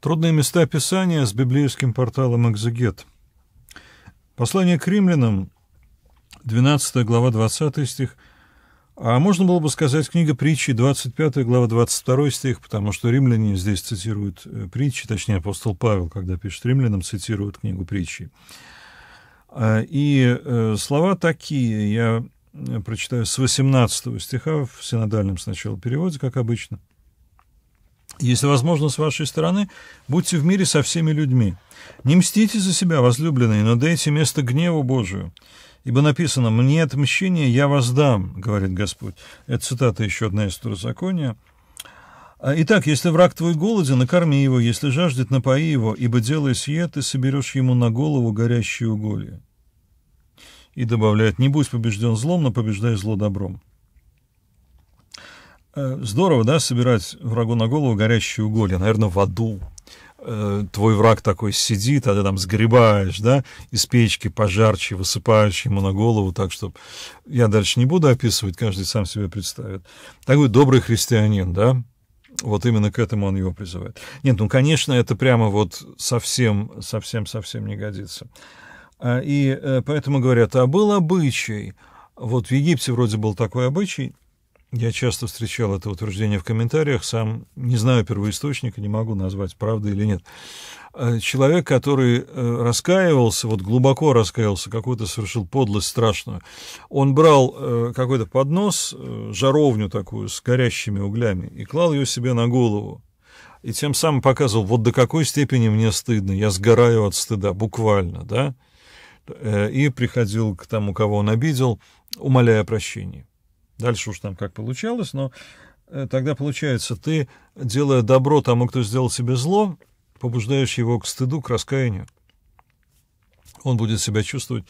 Трудные места Писания с библейским порталом «Экзегет». Послание к римлянам, 12 глава, 20 стих, а можно было бы сказать книга притчи, 25 глава, 22 стих, потому что римляне здесь цитируют э, притчи, точнее, апостол Павел, когда пишет римлянам, цитирует книгу притчи. А, и э, слова такие, я э, прочитаю с 18 стиха в синодальном сначала переводе, как обычно – если возможно, с вашей стороны, будьте в мире со всеми людьми. Не мстите за себя, возлюбленные, но дайте место гневу Божию. Ибо написано «Мне отмщение я воздам», — говорит Господь. Это цитата еще одна из Второзакония. «А, «Итак, если враг твой голоден, накорми его, если жаждет, напои его, ибо делая сие, ты соберешь ему на голову горящие уголья». И добавляет «Не будь побежден злом, но побеждай зло добром». Э, здорово, да, собирать врагу на голову горящие уголья, наверное, в аду. Э, твой враг такой сидит, а ты там сгребаешь, да, из печки пожарче, высыпаешь ему на голову, так что я дальше не буду описывать, каждый сам себе представит. Такой добрый христианин, да, вот именно к этому он его призывает. Нет, ну, конечно, это прямо вот совсем, совсем, совсем не годится. А, и э, поэтому говорят, а был обычай, вот в Египте вроде был такой обычай – я часто встречал это утверждение в комментариях, сам не знаю первоисточника, не могу назвать, правда или нет. Э, человек, который э, раскаивался, вот глубоко раскаивался, какую-то совершил подлость страшную, он брал э, какой-то поднос, жаровню такую с горящими углями, и клал ее себе на голову. И тем самым показывал, вот до какой степени мне стыдно, я сгораю от стыда, буквально, да? И приходил к тому, кого он обидел, умоляя прощения. Дальше уж там как получалось, но э, тогда получается, ты, делая добро тому, кто сделал себе зло, побуждаешь его к стыду, к раскаянию. Он будет себя чувствовать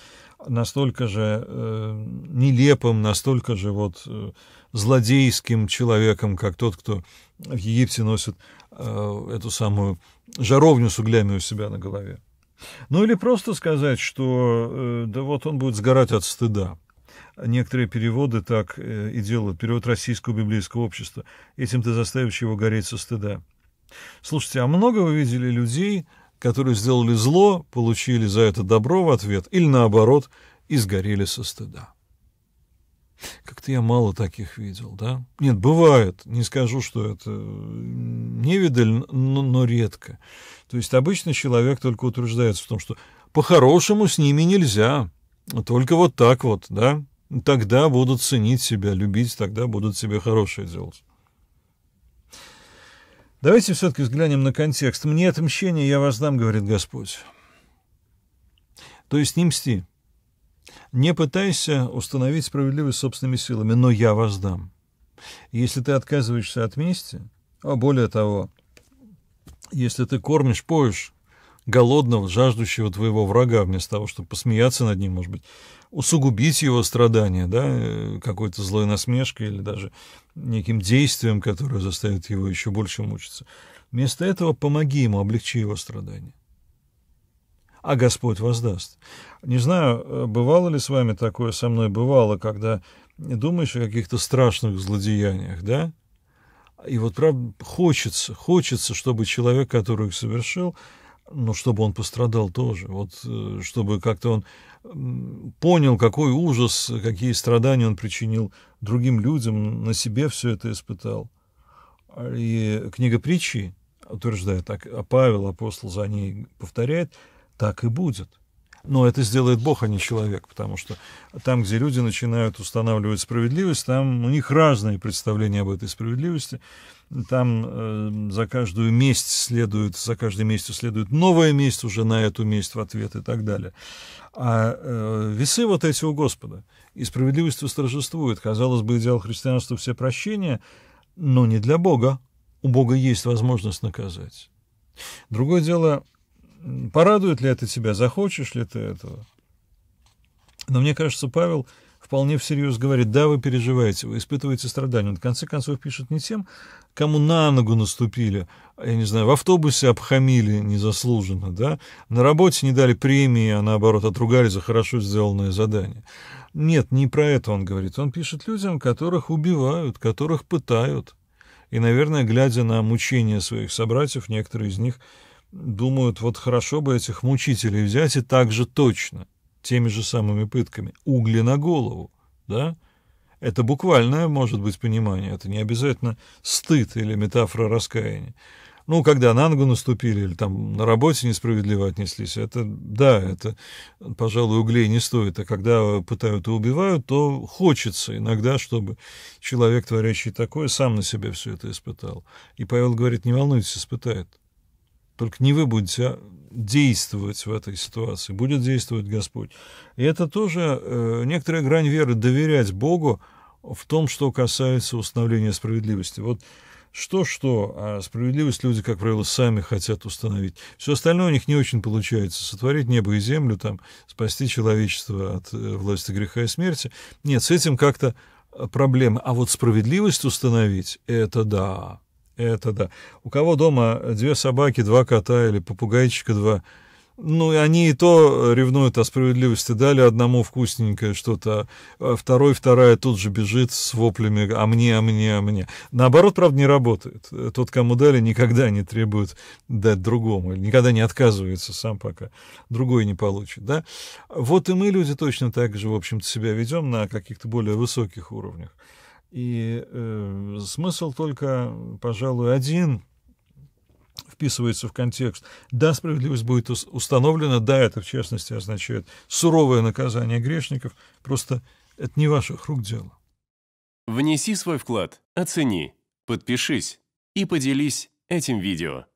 настолько же э, нелепым, настолько же вот э, злодейским человеком, как тот, кто в Египте носит э, эту самую жаровню с углями у себя на голове. Ну или просто сказать, что э, да вот он будет сгорать от стыда. Некоторые переводы так э, и делают. Перевод российского библейского общества. Этим ты заставишь его гореть со стыда. Слушайте, а много вы видели людей, которые сделали зло, получили за это добро в ответ, или наоборот, и сгорели со стыда? Как-то я мало таких видел, да? Нет, бывает, не скажу, что это невидаль, но, но редко. То есть обычно человек только утверждается в том, что по-хорошему с ними нельзя, только вот так вот, да? Тогда будут ценить себя, любить, тогда будут себе хорошее делать. Давайте все-таки взглянем на контекст. «Мне это мщение я воздам», — говорит Господь. То есть не мсти. Не пытайся установить справедливость собственными силами, но я воздам. Если ты отказываешься от мести, а более того, если ты кормишь, поешь голодного, жаждущего твоего врага, вместо того, чтобы посмеяться над ним, может быть, усугубить его страдания, да, э, какой-то злой насмешкой или даже неким действием, которое заставит его еще больше мучиться. Вместо этого помоги ему, облегчи его страдания. А Господь воздаст. Не знаю, э, бывало ли с вами такое, со мной бывало, когда думаешь о каких-то страшных злодеяниях, да? И вот правда хочется, хочется, чтобы человек, который их совершил, ну, чтобы он пострадал тоже, вот, э, чтобы как-то он понял, какой ужас, какие страдания он причинил другим людям, на себе все это испытал. И книга притчи утверждает, так, а Павел, апостол, за ней повторяет, так и будет. Но это сделает Бог, а не человек, потому что там, где люди начинают устанавливать справедливость, там у них разные представления об этой справедливости. Там э, за каждую месть следует, за каждой местью следует новая месть уже на эту месть в ответ и так далее. А э, весы вот эти у Господа. И справедливость восторжествует. Казалось бы, идеал христианства все прощения, но не для Бога. У Бога есть возможность наказать. Другое дело, Порадует ли это тебя, захочешь ли ты этого? Но мне кажется, Павел вполне всерьез говорит, да, вы переживаете, вы испытываете страдания. Он в конце концов пишет не тем, кому на ногу наступили, я не знаю, в автобусе обхамили незаслуженно, да, на работе не дали премии, а наоборот отругали за хорошо сделанное задание. Нет, не про это он говорит. Он пишет людям, которых убивают, которых пытают. И, наверное, глядя на мучения своих собратьев, некоторые из них – думают, вот хорошо бы этих мучителей взять и так же точно, теми же самыми пытками, угли на голову, да? Это буквальное, может быть, понимание, это не обязательно стыд или метафора раскаяния. Ну, когда на ногу наступили или там на работе несправедливо отнеслись, это, да, это, пожалуй, углей не стоит. А когда пытают и убивают, то хочется иногда, чтобы человек, творящий такое, сам на себе все это испытал. И Павел говорит, не волнуйтесь, испытает. Только не вы будете действовать в этой ситуации, будет действовать Господь. И это тоже э, некоторая грань веры, доверять Богу в том, что касается установления справедливости. Вот что-что, а справедливость люди, как правило, сами хотят установить. Все остальное у них не очень получается. Сотворить небо и землю, там, спасти человечество от э, власти греха и смерти. Нет, с этим как-то э, проблемы. А вот справедливость установить, это да. Это да. У кого дома две собаки, два кота или попугайчика два, ну, и они и то ревнуют о справедливости. Дали одному вкусненькое что-то, а второй, вторая тут же бежит с воплями «а мне, а мне, а мне». Наоборот, правда, не работает. Тот, кому дали, никогда не требует дать другому, или никогда не отказывается сам, пока другой не получит, да? Вот и мы, люди, точно так же, в общем-то, себя ведем на каких-то более высоких уровнях. И э, смысл только, пожалуй, один вписывается в контекст. Да, справедливость будет установлена, да, это в частности означает суровое наказание грешников, просто это не ваших рук дело. Внеси свой вклад, оцени, подпишись и поделись этим видео.